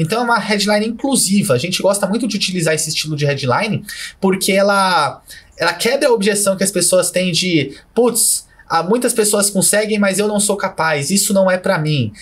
Então é uma headline inclusiva. A gente gosta muito de utilizar esse estilo de headline porque ela, ela quebra a objeção que as pessoas têm de, putz, muitas pessoas conseguem, mas eu não sou capaz, isso não é para mim.